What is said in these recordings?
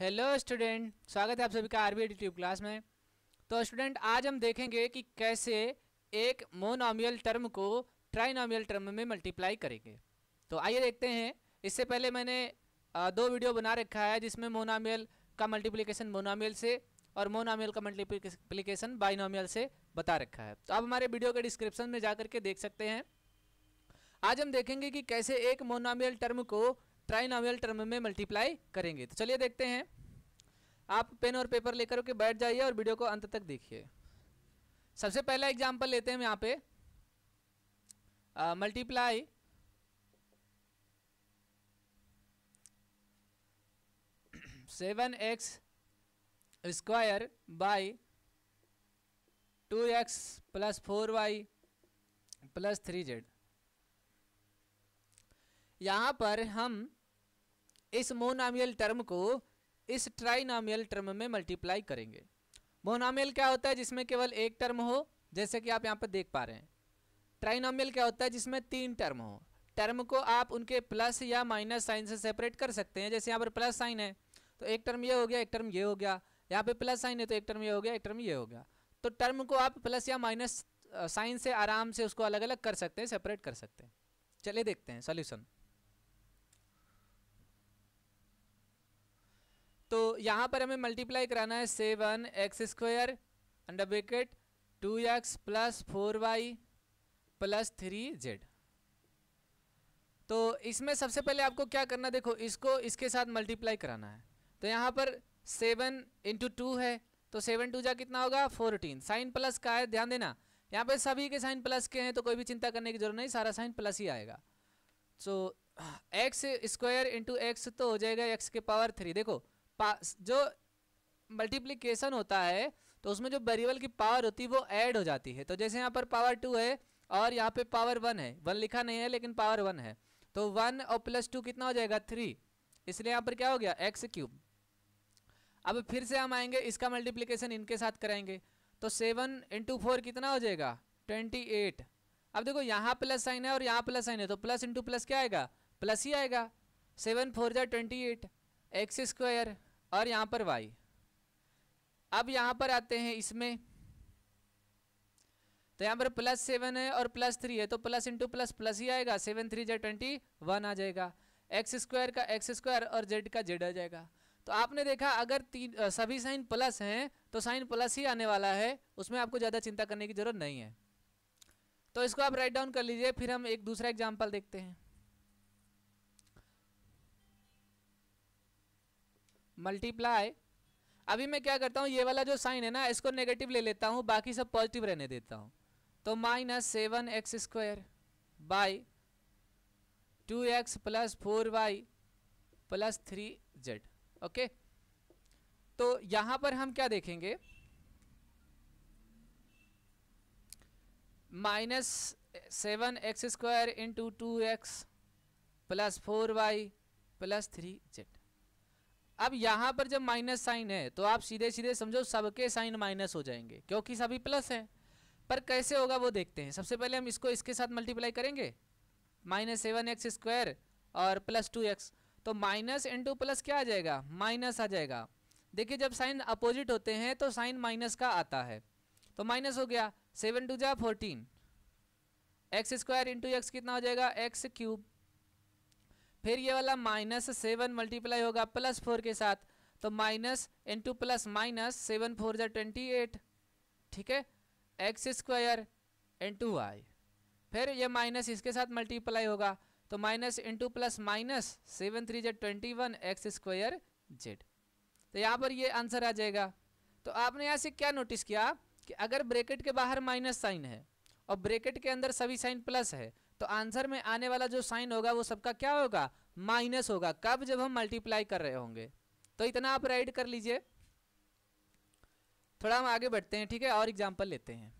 hello student स्वागत है आप सभी का आरबी एडिटिव क्लास में तो स्टूडेंट आज हम देखेंगे कि कैसे एक मोनोमियल टर्म को ट्राइनोमियल टर्म में मल्टीप्लाई करेंगे तो आइए देखते हैं इससे पहले मैंने दो वीडियो बना रखा है जिसमें मोनोमियल का मल्टीप्लिकेशन मोनोमियल से और मोनोमियल का मल्टीप्लिकेशन बाइनोमियल से बता रखा है तो आप हमारे वीडियो के डिस्क्रिप्शन में जा के देख सकते हैं आज हम देखेंगे कि कैसे एक मोनोमियल टर्म को ट्राइनॉमियल टर्म में मल्टीप्लाई करेंगे तो चलिए देखते हैं आप पेन और पेपर लेकर के बैठ जाइए और वीडियो को अंत तक देखिए सबसे पहला एग्जाम्पल लेते हैं यहाँ पे multiply seven x square by two X plus four Y plus three Z यहाँ पर हम इस मोनामियल टर्म को इस ट्राइनामियल टर्म में मल्टीप्लाई करेंगे मोनामियल क्या होता है जिसमें केवल एक टर्म हो जैसे कि आप यहाँ पर देख पा रहे हैं ट्राइनामियल क्या होता है जिसमें तीन टर्म हो टर्म को आप उनके प्लस या माइनस साइन से सेपरेट कर सकते हैं जैसे यहाँ पर प्लस साइन है तो एक टर्म ये हो गया एक टर्म ये हो गया यहाँ पे प्लस साइन है तो एक टर्म ये हो गया एक टर्म ये हो गया तो टर्म को आप प्लस या माइनस साइन से आराम से उसको अलग अलग कर सकते हैं सेपरेट कर सकते हैं चलिए देखते हैं सॉल्यूशन तो यहाँ पर हमें मल्टीप्लाई कराना है seven x square under bracket two X plus four Y plus three Z तो इसमें सबसे पहले आपको क्या करना देखो इसको इसके साथ मल्टीप्लाई कराना है तो यहाँ पर सेवन इंटू टू है तो सेवन टू जा कितना होगा फोरटीन साइन प्लस का है ध्यान देना यहाँ पर सभी के साइन प्लस के हैं तो कोई भी चिंता करने की जरूरत नहीं सारा साइन प्लस ही आएगा so X square into X तो हो जाएगा एक्स के पावर थ्री देखो जो मल्टीप्लीकेशन होता है तो उसमें जो वेरिएबल की पावर होती है वो ऐड हो जाती है तो जैसे यहाँ पर पावर टू है और यहाँ पे पावर वन है वन लिखा नहीं है लेकिन पावर वन है तो वन और प्लस टू कितना हो जाएगा थ्री इसलिए यहाँ पर क्या हो गया एक्स क्यूब अब फिर से हम आएंगे इसका मल्टीप्लीकेशन इनके साथ कराएंगे तो सेवन इंटू फोर कितना हो जाएगा ट्वेंटी एट अब देखो यहाँ प्लस साइन है और यहाँ प्लस साइन है तो प्लस इंटू प्लस क्या आएगा प्लस ही आएगा सेवन फोर जाए ट्वेंटी एट एक्स स्क्वायर और यहां पर वाई अब यहां पर आते हैं इसमें तो यहां पर प्लस सेवन है और प्लस थ्री है तो प्लस इंटू प्लस प्लस ही आएगा seven three Z twenty one आ जाएगा एक्स स्क्वायर का एक्स स्क्वायर और जेड का जेड आ जाएगा तो आपने देखा अगर तीन सभी साइन प्लस हैं तो साइन प्लस ही आने वाला है उसमें आपको ज़्यादा चिंता करने की ज़रूरत नहीं है तो इसको आप राइट डाउन कर लीजिए फिर हम एक दूसरा एग्जाम्पल देखते हैं मल्टीप्लाई अभी मैं क्या करता हूँ ये वाला जो साइन है ना इसको नेगेटिव ले लेता हूँ बाकी सब पॉजिटिव रहने देता हूँ तो minus seven x square by two X plus four Y plus three Z okay तो यहाँ पर हम क्या देखेंगे minus seven x square into two X plus four Y plus three Z अब यहाँ पर जब माइनस साइन है तो आप सीधे सीधे समझो सबके साइन माइनस हो जाएंगे क्योंकि सभी प्लस हैं पर कैसे होगा वो देखते हैं सबसे पहले हम इसको इसके साथ मल्टीप्लाई करेंगे माइनस सेवन एक्स स्क्वायर और प्लस टू एक्स तो माइनस इंटू प्लस क्या आ जाएगा माइनस आ जाएगा देखिए जब साइन अपोजिट होते हैं तो साइन माइनस का आता है तो माइनस हो गया सेवन टू जा fourteen X square into X कितना हो जाएगा एक्स क्यूब फिर ये वाला माइनस सेवन मल्टीप्लाई होगा प्लस फोर के साथ तो minus into plus minus seven four ज़ा ट्वेंटी एट ठीक है एक्स स्क्वायर इंटू वाई फिर ये माइनस इसके साथ मल्टीप्लाई होगा तो minus into plus minus seven three Z twenty one X square Z तो यहाँ पर ये आंसर आ जाएगा तो आपने यहाँ से क्या नोटिस किया कि अगर ब्रैकेट के बाहर माइनस साइन है और ब्रैकेट के अंदर सभी साइन प्लस है तो आंसर में आने वाला जो साइन होगा वो सबका क्या होगा माइनस होगा कब जब हम मल्टीप्लाई कर रहे होंगे तो इतना आप राइड कर लीजिए थोड़ा हम आगे बढ़ते हैं ठीक है और एग्जाम्पल लेते हैं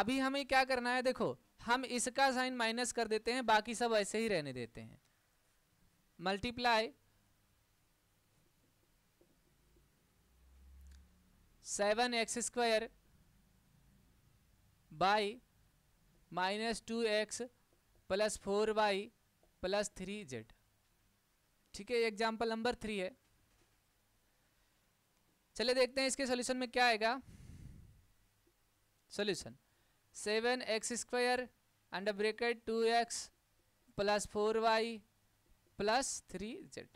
अभी हमें क्या करना है देखो हम इसका साइन माइनस कर देते हैं बाकी सब ऐसे ही रहने देते हैं multiply seven x square by minus two X plus four Y plus three Z ठीक है एग्जाम्पल नंबर थ्री है चले देखते हैं इसके सॉल्यूशन में क्या आएगा solution seven x square under bracket two X plus four Y plus three Z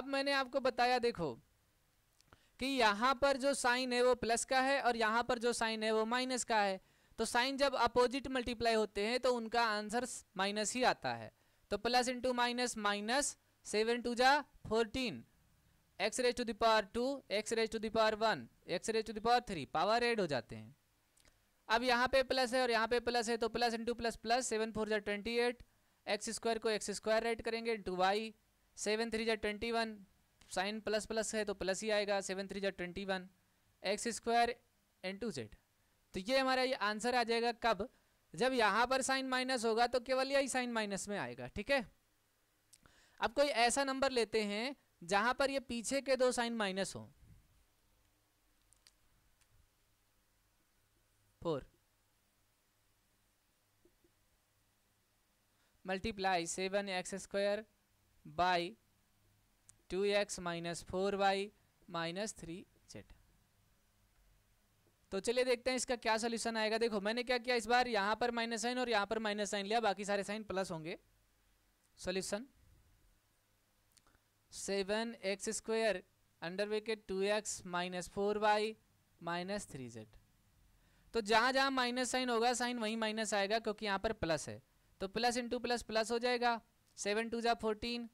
अब मैंने आपको बताया देखो कि यहाँ पर जो साइन है वो प्लस का है और यहाँ पर जो साइन है वो माइनस का है तो साइन जब अपोजिट मल्टीप्लाई होते हैं तो उनका आंसर माइनस ही आता है तो plus into minus minus seven two जा fourteen X raise to the power two X raise to the power one X raise to the power three power add हो जाते हैं अब यहाँ पे प्लस है और यहाँ पे प्लस है तो plus into plus plus seven four जा ट्वेंटी एट एक्स स्क्वायर को एक्स स्क्वायर एड करेंगे इंटू वाई सेवन थ्री जा twenty one sign plus plus है तो प्लस ही आएगा सेवन थ्री जा twenty one X square into Z तो ये हमारा ये आंसर आ जाएगा कब जब यहां पर साइन माइनस होगा तो केवल यही साइन माइनस में आएगा ठीक है अब कोई ऐसा नंबर लेते हैं जहां पर ये पीछे के दो साइन माइनस हो four multiply seven x square by two X minus four by minus three तो चलिए देखते हैं इसका क्या सोल्यूशन आएगा देखो मैंने क्या किया इस बार यहाँ पर माइनस साइन और यहाँ पर माइनस साइन लिया बाकी सारे साइन प्लस होंगे solution seven X square under bracket two X minus four Y minus three Z तो जहाँ जहाँ माइनस साइन होगा साइन वहीं माइनस आएगा क्योंकि यहाँ पर प्लस है तो प्लस इंटू प्लस प्लस हो जाएगा सेवन टू जा फोर्टीन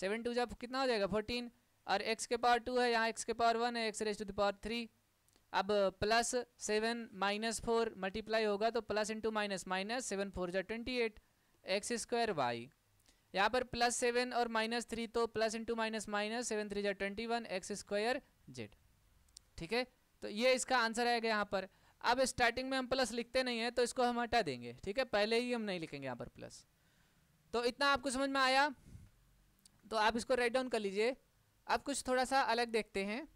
सेवन टू जा कितना हो जाएगा फोर्टीन और एक्स के पावर टू है यहाँ एक्स के पावर वन है X raise to the power three अब plus seven minus four multiply होगा तो plus into minus minus seven four जो twenty eight X square Y यहाँ पर प्लस सेवन और माइनस थ्री तो plus into minus minus seven three जो twenty one X square Z ठीक है तो ये इसका आंसर आएगा यहाँ पर अब स्टार्टिंग में हम प्लस लिखते नहीं हैं तो इसको हम हटा देंगे ठीक है पहले ही हम नहीं लिखेंगे यहाँ पर प्लस तो इतना आपको समझ में आया तो आप इसको राइट डाउन कर लीजिए अब कुछ थोड़ा सा अलग देखते हैं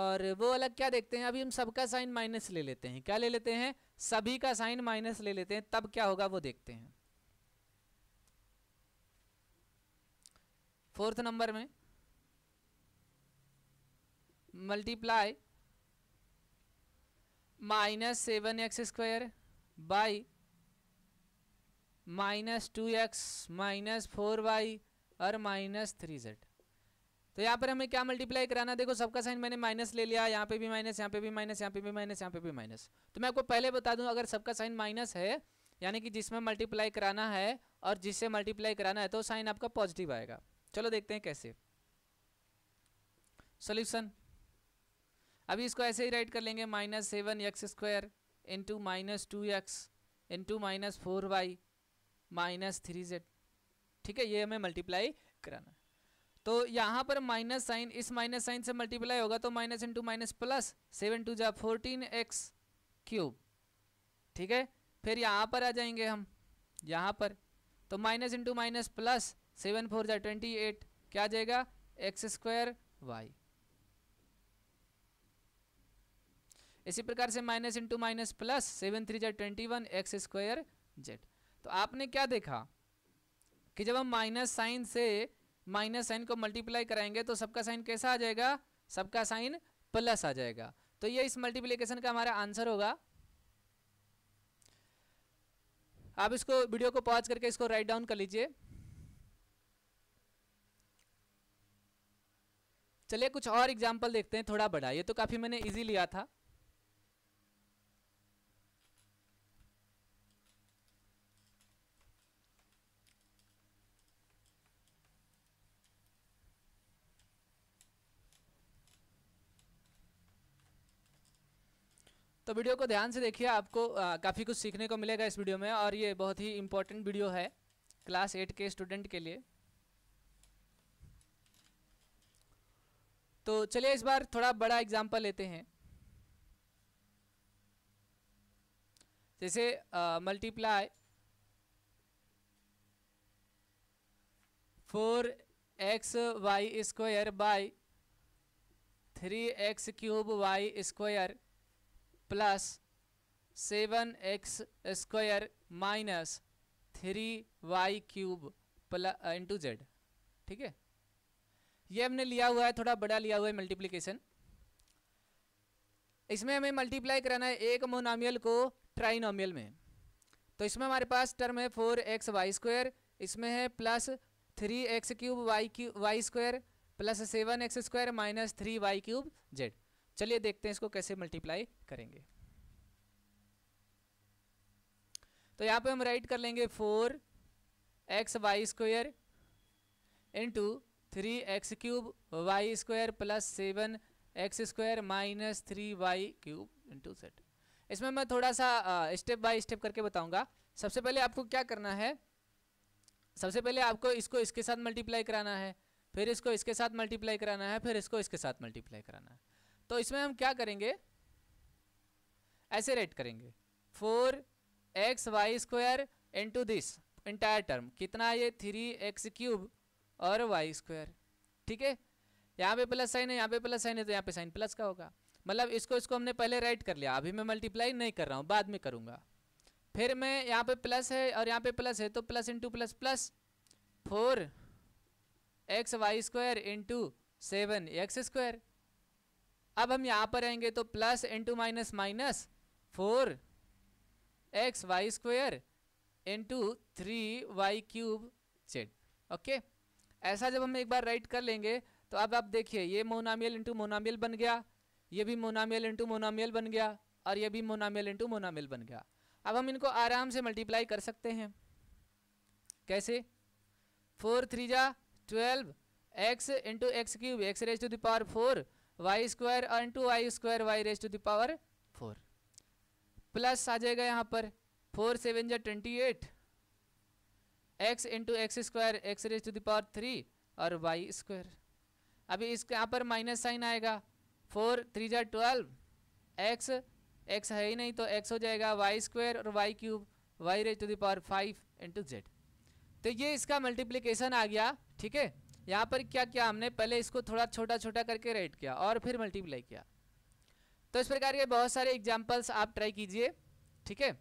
और वो अलग क्या देखते हैं अभी हम सबका साइन माइनस ले लेते हैं क्या ले लेते हैं सभी का साइन माइनस ले लेते हैं तब क्या होगा वो देखते हैं फोर्थ नंबर में multiply minus seven x square by minus two X minus four Y और माइनस थ्री जेड तो यहाँ पर हमें क्या मल्टीप्लाई कराना देखो सबका साइन मैंने माइनस ले लिया यहाँ पे भी माइनस यहाँ पे भी माइनस यहाँ पे भी माइनस यहाँ पे भी माइनस तो मैं आपको पहले बता दूँ अगर सबका साइन माइनस है यानी कि जिसमें मल्टीप्लाई कराना है और जिससे मल्टीप्लाई कराना है तो साइन आपका पॉजिटिव आएगा चलो देखते हैं कैसे सोल्यूशन अभी इसको ऐसे ही राइट कर लेंगे minus seven x square into minus two X into minus four Y minus three Z ठीक है ये हमें मल्टीप्लाई कराना है तो यहाँ पर माइनस साइन इस माइनस साइन से मल्टीप्लाई होगा तो minus into minus plus seven two जा फोर्टीन एक्स क्यूब ठीक है फिर यहाँ पर आ जाएंगे हम यहाँ पर तो minus into minus plus seven four जा ट्वेंटी एट क्या आ जाएगा एक्स स्क्वायर वाई इसी प्रकार से minus into minus plus seven three जा twenty one X square Z तो आपने क्या देखा कि जब हम माइनस साइन से माइनस साइन को मल्टीप्लाई कराएंगे तो सबका साइन कैसा आ जाएगा सबका साइन प्लस आ जाएगा तो ये इस मल्टीप्लीकेशन का हमारा आंसर होगा आप इसको वीडियो को पॉज करके इसको राइट डाउन कर लीजिए चलिए कुछ और एग्जाम्पल देखते हैं थोड़ा बड़ा ये तो काफ़ी मैंने इजी लिया था तो वीडियो को ध्यान से देखिए आपको काफ़ी कुछ सीखने को मिलेगा इस वीडियो में और ये बहुत ही इंपॉर्टेंट वीडियो है क्लास एट के स्टूडेंट के लिए तो चलिए इस बार थोड़ा बड़ा एग्जाम्पल लेते हैं जैसे multiply four x Y square by three x cube Y square plus seven x square minus three Y cube plus into Z ठीक है ये हमने लिया हुआ है थोड़ा बड़ा लिया हुआ है मल्टीप्लीकेशन इसमें हमें मल्टीप्लाई कराना है एक मोनामियल को ट्राइनोमियल में तो इसमें हमारे पास टर्म है फोर एक्स वाई स्क्वायर इसमें है plus three x cube Y Q Y square plus seven x square minus three Y cube Z चलिए देखते हैं इसको कैसे मल्टीप्लाई करेंगे तो यहाँ पे हम राइट कर लेंगे four x y square into three x cube Y square plus seven x square minus three Y cube into set इसमें मैं थोड़ा सा स्टेप बाय स्टेप करके बताऊंगा सबसे पहले आपको क्या करना है सबसे पहले आपको इसको इसके साथ मल्टीप्लाई कराना है फिर इसको इसके साथ मल्टीप्लाई कराना है फिर इसको इसके साथ मल्टीप्लाई कराना है तो इसमें हम क्या करेंगे ऐसे रेट करेंगे four x Y square into this entire term कितना है ये थ्री एक्स क्यूब और वाई स्क्वायर ठीक है यहाँ पे प्लस साइन है यहाँ पे प्लस साइन है तो यहाँ पे साइन प्लस का होगा मतलब इसको इसको हमने पहले राइट कर लिया अभी मैं मल्टीप्लाई नहीं कर रहा हूँ बाद में करूँगा फिर मैं यहाँ पे प्लस है और यहाँ पे प्लस है तो plus into plus plus four x Y square into seven x square अब हम यहाँ पर आएंगे तो plus into minus minus four x y square into three Y cube z okay ऐसा जब हम एक बार राइट कर लेंगे तो अब आप देखिए ये मोनामियल इंटू मोनामियल बन गया ये भी मोनामियल इंटू मोनामियल बन गया और ये भी मोनामियल इंटू मोनामियल बन गया अब हम इनको आराम से मल्टीप्लाई कर सकते हैं कैसे फोर थ्री जा twelve x into x cube x raise to the power four y square into y square y raise to the power four plus आ जाएगा यहाँ पर फोर सेवन जो twenty eight x into x square x raise to the power three और y square अभी इसके यहाँ पर माइनस साइन आएगा फोर थ्री जो ट्वेल्व एक्स एक्स है ही नहीं तो एक्स हो जाएगा वाई स्क्वायर और y cube y raise to the power five into Z तो ये इसका मल्टीप्लीकेशन आ गया ठीक है यहाँ पर क्या किया हमने पहले इसको थोड़ा छोटा छोटा करके रेड किया और फिर मल्टीप्लाई किया तो इस प्रकार के बहुत सारे एग्जाम्पल्स आप ट्राई कीजिए ठीक है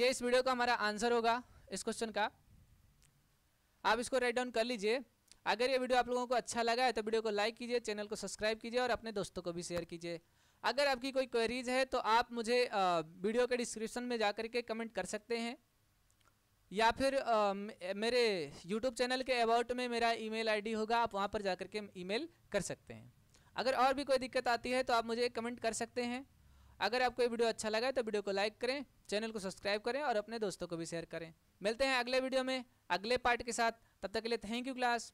ये इस वीडियो का हमारा आंसर होगा इस क्वेश्चन का आप इसको राइट डाउन कर लीजिए अगर ये वीडियो आप लोगों को अच्छा लगा है तो वीडियो को लाइक कीजिए चैनल को सब्सक्राइब कीजिए और अपने दोस्तों को भी शेयर कीजिए अगर आपकी कोई क्वेरीज है तो आप मुझे वीडियो के डिस्क्रिप्शन में जा करके कमेंट कर सकते हैं या फिर आ, मेरे यूट्यूब चैनल के अबाउट में मेरा ईमेल आईडी होगा आप वहाँ पर जाकर के ईमेल कर सकते हैं अगर और भी कोई दिक्कत आती है तो आप मुझे कमेंट कर सकते हैं अगर आपको ये वीडियो अच्छा लगा है तो वीडियो को लाइक करें चैनल को सब्सक्राइब करें और अपने दोस्तों को भी शेयर करें मिलते हैं अगले वीडियो में अगले पार्ट के साथ तब तक के लिए थैंक यू क्लास